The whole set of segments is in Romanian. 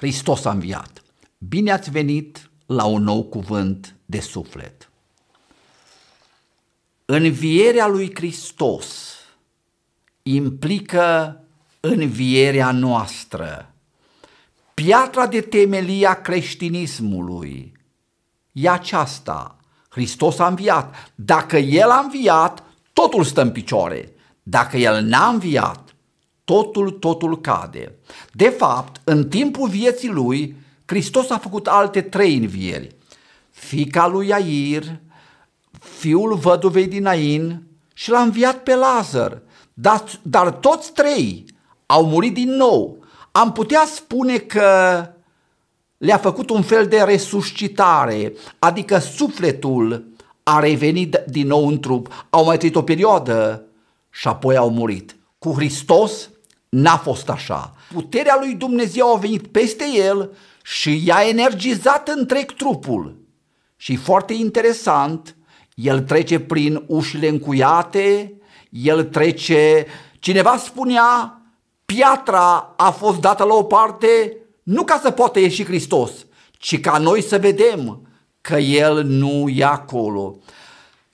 Hristos a înviat. Bine ați venit la un nou cuvânt de suflet. Învierea lui Hristos implică învierea noastră. Piatra de temelie a creștinismului e aceasta. Hristos a înviat. Dacă El a înviat, totul stă în picioare. Dacă El n-a înviat, totul, totul cade. De fapt, în timpul vieții lui, Hristos a făcut alte trei învieri. Fica lui Iair, fiul văduvei din Ain și l-a înviat pe Lazar. Dar, dar toți trei au murit din nou. Am putea spune că le-a făcut un fel de resuscitare, adică sufletul a revenit din nou în trup, au mai trăit o perioadă și apoi au murit. Cu Hristos N-a fost așa. Puterea lui Dumnezeu a venit peste el și i-a energizat întreg trupul. Și foarte interesant, el trece prin ușile încuiate, el trece, cineva spunea, piatra a fost dată la o parte nu ca să poată ieși Hristos, ci ca noi să vedem că El nu e acolo.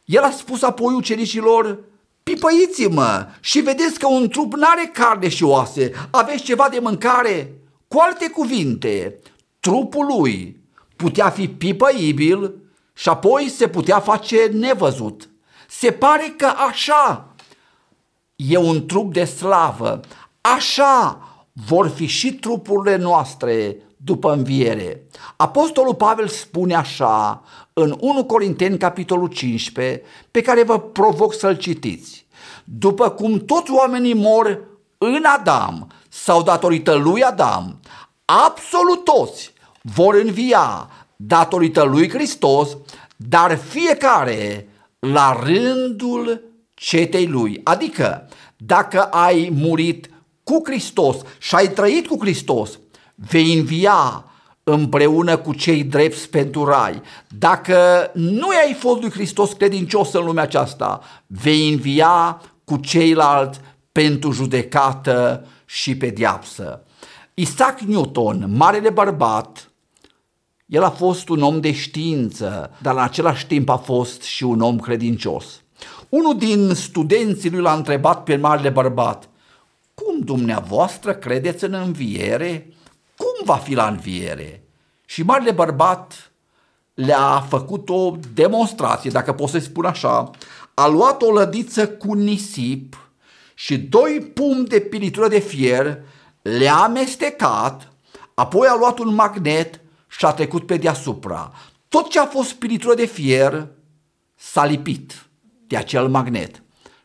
El a spus apoi ucenicilor, Pipăiți-mă și vedeți că un trup n-are carne și oase, aveți ceva de mâncare? Cu alte cuvinte, trupul lui putea fi pipăibil și apoi se putea face nevăzut. Se pare că așa e un trup de slavă, așa vor fi și trupurile noastre după înviere. Apostolul Pavel spune așa în 1 Corinteni capitolul 15 pe care vă provoc să-l citiți. După cum toți oamenii mor în Adam sau datorită lui Adam, absolut toți vor învia datorită lui Hristos, dar fiecare la rândul cetei lui. Adică dacă ai murit cu Hristos și ai trăit cu Hristos, vei învia împreună cu cei drepți pentru rai. Dacă nu ai fost lui Hristos credincios în lumea aceasta, vei învia cu ceilalți pentru judecată și pediapsă. Isaac Newton, marele bărbat, el a fost un om de știință, dar în același timp a fost și un om credincios. Unul din studenții lui l-a întrebat pe marele bărbat, cum dumneavoastră credeți în înviere? va fi la înviere. Și marele bărbat le-a făcut o demonstrație, dacă pot să-i spun așa, a luat o lădiță cu nisip și doi pumni de pilitură de fier, le-a amestecat, apoi a luat un magnet și a trecut pe deasupra. Tot ce a fost pilitură de fier s-a lipit de acel magnet.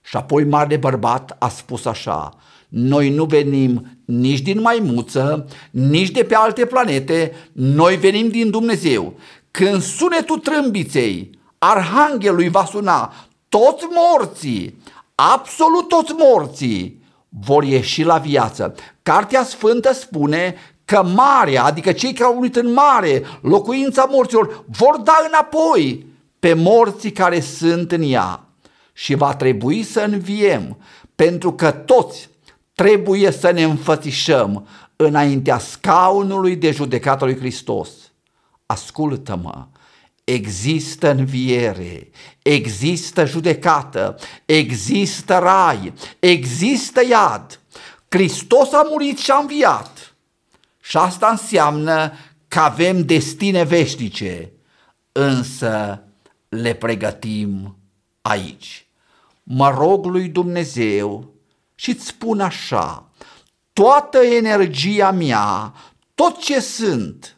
Și apoi mare bărbat a spus așa, noi nu venim nici din maimuță, nici de pe alte planete, noi venim din Dumnezeu. Când sunetul trâmbiței, arhanghelului va suna, toți morții, absolut toți morții, vor ieși la viață. Cartea Sfântă spune că marea, adică cei care au unit în mare, locuința morților, vor da înapoi pe morții care sunt în ea și va trebui să înviem, pentru că toți trebuie să ne înfățișăm înaintea scaunului de judecată lui Hristos. Ascultă-mă, există înviere, există judecată, există rai, există iad. Hristos a murit și a înviat. Și asta înseamnă că avem destine veșnice, însă le pregătim aici mă rog lui Dumnezeu și îți spun așa, toată energia mea, tot ce sunt,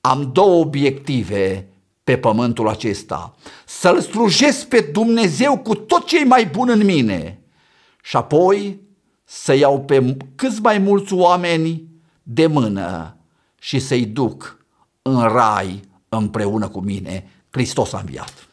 am două obiective pe pământul acesta, să-L slujesc pe Dumnezeu cu tot ce e mai bun în mine și apoi să iau pe câți mai mulți oameni de mână și să-i duc în rai împreună cu mine. Hristos a înviat!